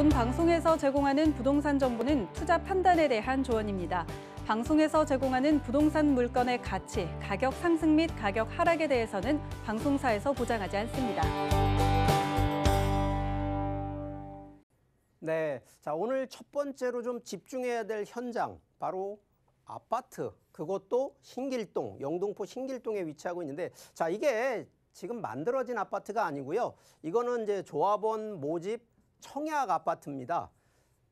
본 방송에서 제공하는 부동산 정보는 투자 판단에 대한 조언입니다. 방송에서 제공하는 부동산 물건의 가치, 가격 상승 및 가격 하락에 대해서는 방송사에서 보장하지 않습니다. 네, 자 오늘 첫 번째로 좀 집중해야 될 현장 바로 아파트 그것도 신길동 영등포 신길동에 위치하고 있는데 자 이게 지금 만들어진 아파트가 아니고요. 이거는 이제 조합원 모집 청약 아파트입니다.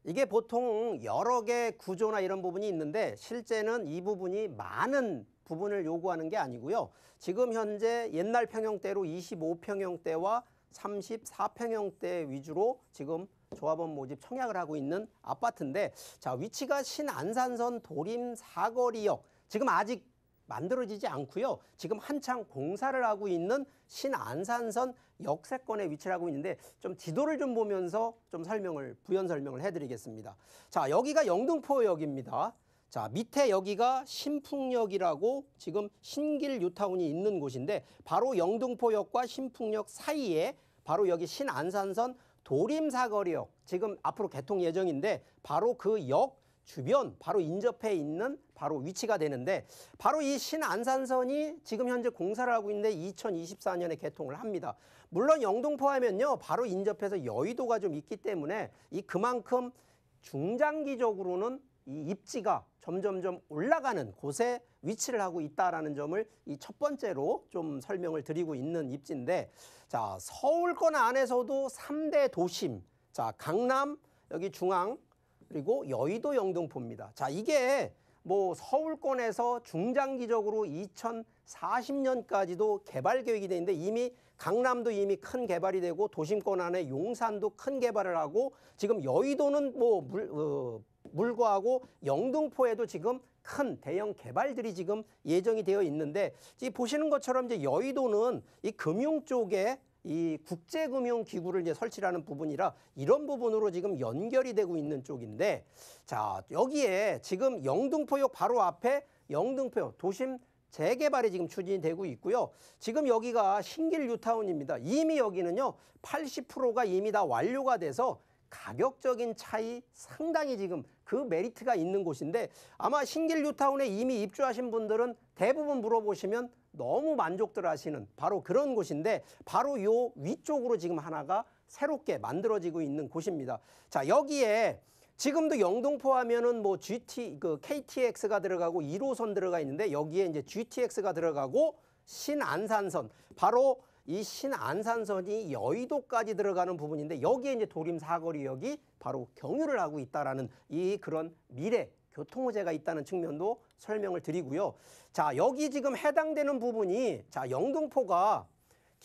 이게 보통 여러 개 구조나 이런 부분이 있는데 실제는 이 부분이 많은 부분을 요구하는 게 아니고요. 지금 현재 옛날 평형대로 25평형대와 34평형대 위주로 지금 조합원 모집 청약을 하고 있는 아파트인데 자 위치가 신안산선 도림 사거리역 지금 아직 만들어지지 않고요. 지금 한창 공사를 하고 있는 신안산선 역세권에 위치를 하고 있는데 좀 지도를 좀 보면서 좀 설명을 부연 설명을 해드리겠습니다. 자 여기가 영등포역입니다. 자 밑에 여기가 신풍역이라고 지금 신길 유타운이 있는 곳인데 바로 영등포역과 신풍역 사이에 바로 여기 신안산선 도림사거리역 지금 앞으로 개통 예정인데 바로 그역 주변 바로 인접해 있는 바로 위치가 되는데 바로 이 신안산선이 지금 현재 공사를 하고 있는데 2024년에 개통을 합니다. 물론 영동포 하면요 바로 인접해서 여의도가 좀 있기 때문에 이 그만큼 중장기적으로는 이 입지가 점점점 올라가는 곳에 위치를 하고 있다라는 점을 이 첫 번째로 좀 설명을 드리고 있는 입지인데 자 서울권 안에서도 3대 도심 자 강남 여기 중앙 그리고 여의도 영등포입니다. 자, 이게 뭐 서울권에서 중장기적으로 2040년까지도 개발 계획이 돼 있는데 이미 강남도 이미 큰 개발이 되고 도심권 안에 용산도 큰 개발을 하고 지금 여의도는 뭐 물, 어, 물과하고 영등포에도 지금 큰 대형 개발들이 지금 예정이 되어 있는데 이 보시는 것처럼 이제 여의도는 이 금융 쪽에 이 국제금융기구를 이제 설치라는 부분이라 이런 부분으로 지금 연결이 되고 있는 쪽인데 자 여기에 지금 영등포역 바로 앞에 영등포역 도심 재개발이 지금 추진되고 있고요. 지금 여기가 신길 뉴타운입니다. 이미 여기는요 80%가 이미 다 완료가 돼서 가격적인 차이 상당히 지금 그 메리트가 있는 곳인데 아마 신길 뉴타운에 이미 입주하신 분들은 대부분 물어보시면 너무 만족들 하시는 바로 그런 곳인데 바로 요 위쪽으로 지금 하나가 새롭게 만들어지고 있는 곳입니다. 자, 여기에 지금도 영등포 하면은 뭐 GT 그 KTX가 들어가고 1호선 들어가 있는데 여기에 이제 GTX가 들어가고 신안산선 바로 이 신안산선이 여의도까지 들어가는 부분인데 여기에 이제 도림 사거리역이 바로 경유를 하고 있다라는 이 그런 미래 교통호재가 있다는 측면도 설명을 드리고요. 자, 여기 지금 해당되는 부분이 자, 영등포가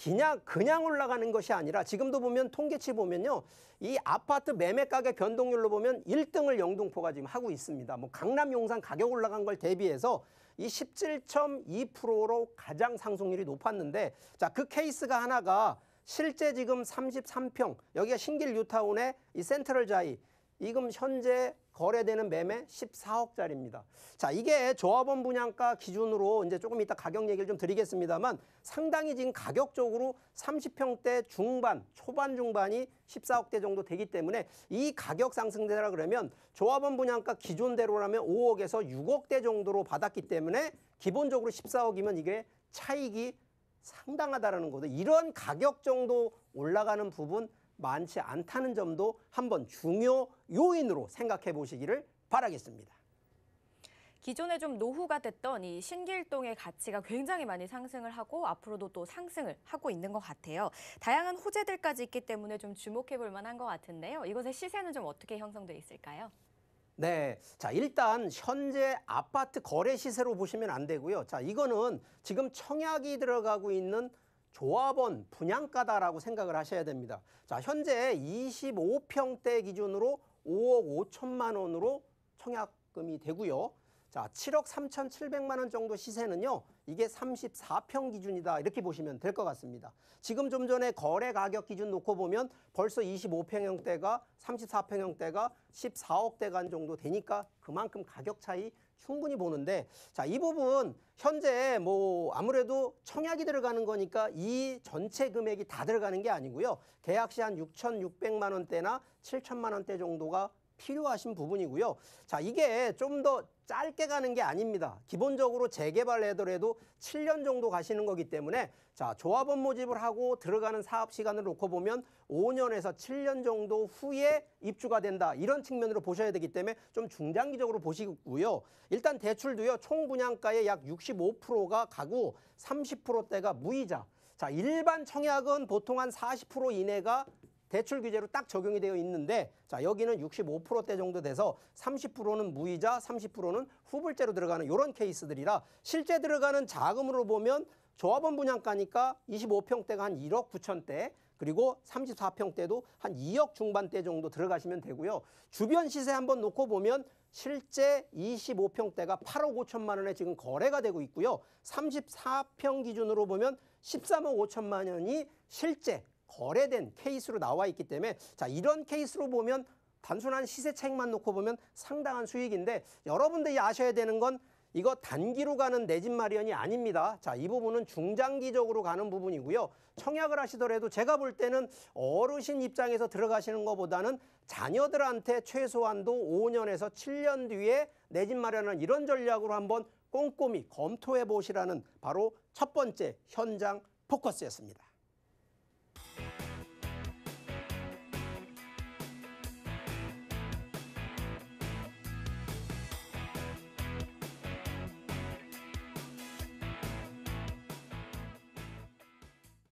그냥, 그냥 올라가는 것이 아니라 지금도 보면 통계치 보면요. 이 아파트 매매 가격 변동률로 보면 1등을 영등포가 지금 하고 있습니다. 뭐 강남 용산 가격 올라간 걸 대비해서 이 17.2%로 가장 상승률이 높았는데 자, 그 케이스가 하나가 실제 지금 33평 여기가 신길 뉴타운의 이 센트럴 자이 이금 현재 거래되는 매매 14억짜리입니다. 자, 이게 조합원 분양가 기준으로 이제 조금 이따 가격 얘기를 좀 드리겠습니다만 상당히 지금 가격적으로 30평대 중반, 초반 중반이 14억대 정도 되기 때문에 이 가격 상승대라 그러면 조합원 분양가 기준대로라면 5억에서 6억대 정도로 받았기 때문에 기본적으로 14억이면 이게 차익이 상당하다라는 거죠. 이런 가격 정도 올라가는 부분 많지 않다는 점도 한번 중요 요인으로 생각해 보시기를 바라겠습니다. 기존에 좀 노후가 됐던 이 신길동의 가치가 굉장히 많이 상승을 하고 앞으로도 또 상승을 하고 있는 것 같아요. 다양한 호재들까지 있기 때문에 좀 주목해 볼 만한 것 같은데요. 이것의 시세는 좀 어떻게 형성돼 있을까요? 네. 자, 일단 현재 아파트 거래 시세로 보시면 안 되고요. 자, 이거는 지금 청약이 들어가고 있는 조합원 분양가다라고 생각을 하셔야 됩니다. 자, 현재 25평대 기준으로 5억 5천만 원으로 청약금이 되고요. 자, 7억 3,700만 원 정도 시세는요. 이게 34평 기준이다. 이렇게 보시면 될 것 같습니다. 지금 좀 전에 거래 가격 기준 놓고 보면 벌써 25평형대가 34평형대가 14억대 간 정도 되니까 그만큼 가격 차이 충분히 보는데 자, 이 부분 현재 뭐 아무래도 청약이 들어가는 거니까 이 전체 금액이 다 들어가는 게 아니고요. 계약 시 한 6,600만 원대나 7 0 0 0만 원대 정도가 필요하신 부분이고요. 자, 이게 좀 더 짧게 가는 게 아닙니다. 기본적으로 재개발 하더라도 7년 정도 가시는 거기 때문에 자, 조합원 모집을 하고 들어가는 사업 시간을 놓고 보면 5년에서 7년 정도 후에 입주가 된다. 이런 측면으로 보셔야 되기 때문에 좀 중장기적으로 보시고요. 일단 대출도요. 총 분양가의 약 65%가 가구, 30%대가 무이자. 자, 일반 청약은 보통 한 40% 이내가 대출 규제로 딱 적용이 되어 있는데 자 여기는 65%대 정도 돼서 30%는 무이자 30%는 후불제로 들어가는 이런 케이스들이라 실제 들어가는 자금으로 보면 조합원 분양가니까 25평대가 한 1억 9천대 그리고 34평대도 한 2억 중반대 정도 들어가시면 되고요. 주변 시세 한번 놓고 보면 실제 25평대가 8억 5천만 원에 지금 거래가 되고 있고요. 34평 기준으로 보면 13억 5천만 원이 실제 거래된 케이스로 나와 있기 때문에 자 이런 케이스로 보면 단순한 시세 차익만 놓고 보면 상당한 수익인데 여러분들이 아셔야 되는 건 이거 단기로 가는 내집 마련이 아닙니다. 자, 이 부분은 중장기적으로 가는 부분이고요. 청약을 하시더라도 제가 볼 때는 어르신 입장에서 들어가시는 것보다는 자녀들한테 최소한도 5년에서 7년 뒤에 내집마련을 이런 전략으로 한번 꼼꼼히 검토해 보시라는 바로 첫 번째 현장 포커스였습니다.